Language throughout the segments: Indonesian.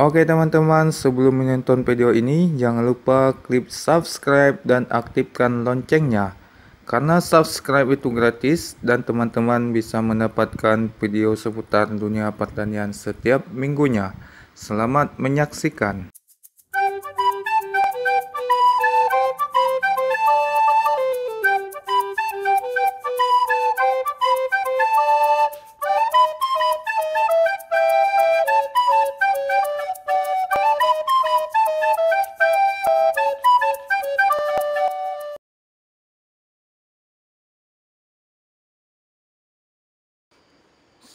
Oke teman-teman, sebelum menonton video ini, jangan lupa klik subscribe dan aktifkan loncengnya. Karena subscribe itu gratis dan teman-teman bisa mendapatkan video seputar dunia pertanian setiap minggunya. Selamat menyaksikan.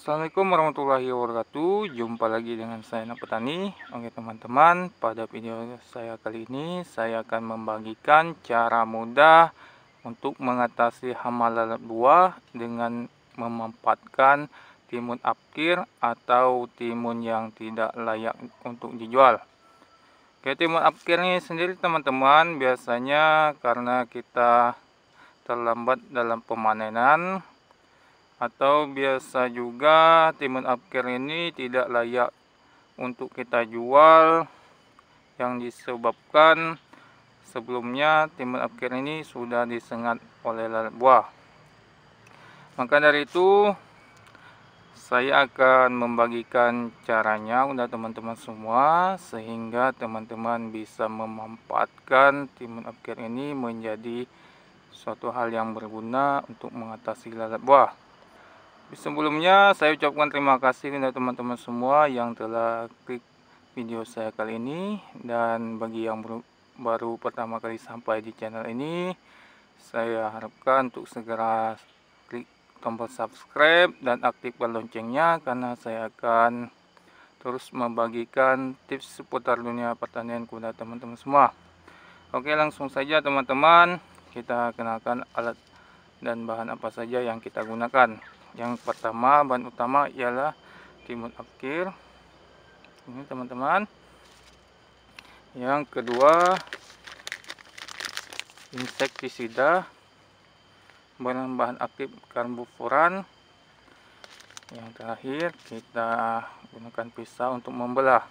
Assalamualaikum warahmatullahi wabarakatuh Jumpa lagi dengan saya Nak petani Oke teman-teman pada video saya kali ini Saya akan membagikan cara mudah Untuk mengatasi hama lalat buah Dengan memanfaatkan timun apkir Atau timun yang tidak layak untuk dijual Oke timun apkir ini sendiri teman-teman Biasanya karena kita terlambat dalam pemanenan atau biasa juga timun apker ini tidak layak untuk kita jual yang disebabkan sebelumnya timun apker ini sudah disengat oleh lalat buah maka dari itu saya akan membagikan caranya untuk teman-teman semua sehingga teman-teman bisa memanfaatkan timun apker ini menjadi suatu hal yang berguna untuk mengatasi lalat buah Sebelumnya saya ucapkan terima kasih kepada teman-teman semua yang telah klik video saya kali ini dan bagi yang baru pertama kali sampai di channel ini saya harapkan untuk segera klik tombol subscribe dan aktifkan loncengnya karena saya akan terus membagikan tips seputar dunia pertanian kepada teman-teman semua Oke langsung saja teman-teman kita kenalkan alat dan bahan apa saja yang kita gunakan yang pertama bahan utama ialah timun akhir ini teman-teman yang kedua insektisida bahan-bahan aktif karbofuran yang terakhir kita gunakan pisau untuk membelah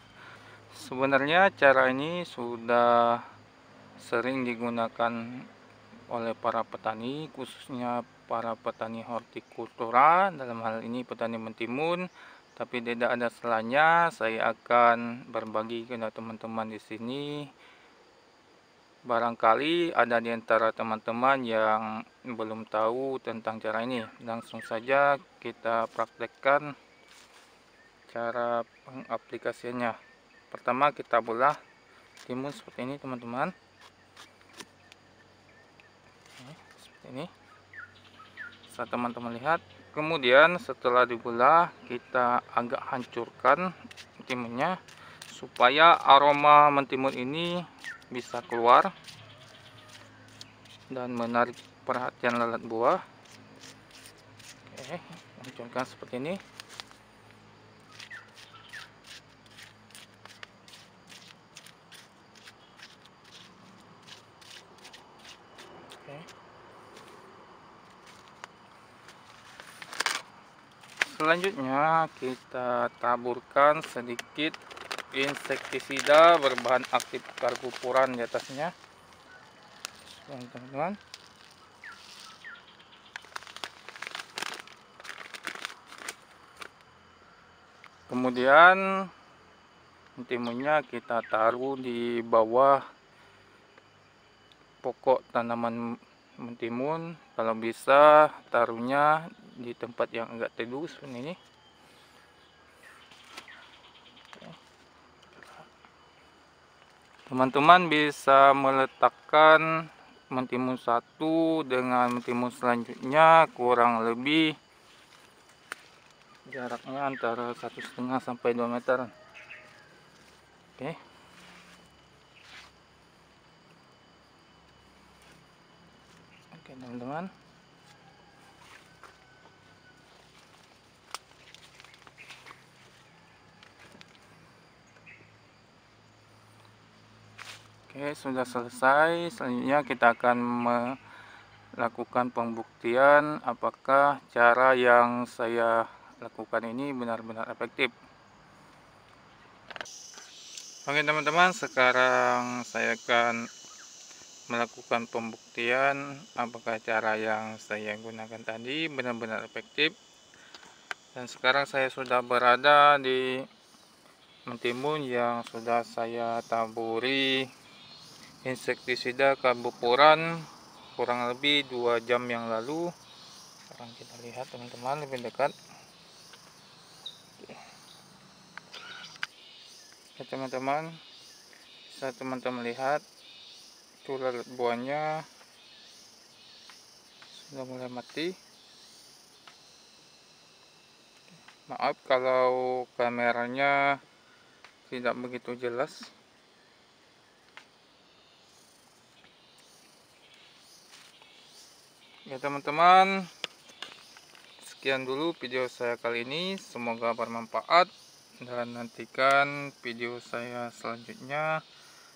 sebenarnya cara ini sudah sering digunakan oleh para petani khususnya para petani hortikultura dalam hal ini petani mentimun tapi tidak ada selanya saya akan berbagi kepada teman-teman di sini barangkali ada di antara teman-teman yang belum tahu tentang cara ini langsung saja kita praktekkan cara pengaplikasiannya pertama kita belah timun seperti ini teman-teman ini saat teman-teman lihat kemudian setelah dibelah kita agak hancurkan timunnya supaya aroma mentimun ini bisa keluar dan menarik perhatian lalat buah oke hancurkan seperti ini selanjutnya kita taburkan sedikit insektisida berbahan aktif karbupuran di atasnya teman-teman kemudian timunnya kita taruh di bawah pokok tanaman mentimun kalau bisa taruhnya di tempat yang enggak teduh seperti ini teman-teman bisa meletakkan mentimun satu dengan mentimun selanjutnya kurang lebih jaraknya antara satu setengah sampai dua meter oke okay. teman-teman Oke sudah selesai selanjutnya kita akan melakukan pembuktian apakah cara yang saya lakukan ini benar-benar efektif Oke teman-teman sekarang saya akan melakukan pembuktian apakah cara yang saya gunakan tadi benar-benar efektif dan sekarang saya sudah berada di mentimun yang sudah saya taburi insektisida kabupuran kurang lebih dua jam yang lalu sekarang kita lihat teman-teman lebih dekat ya teman-teman bisa teman-teman lihat itu lalat buahnya sudah mulai mati maaf kalau kameranya tidak begitu jelas ya teman-teman sekian dulu video saya kali ini semoga bermanfaat dan nantikan video saya selanjutnya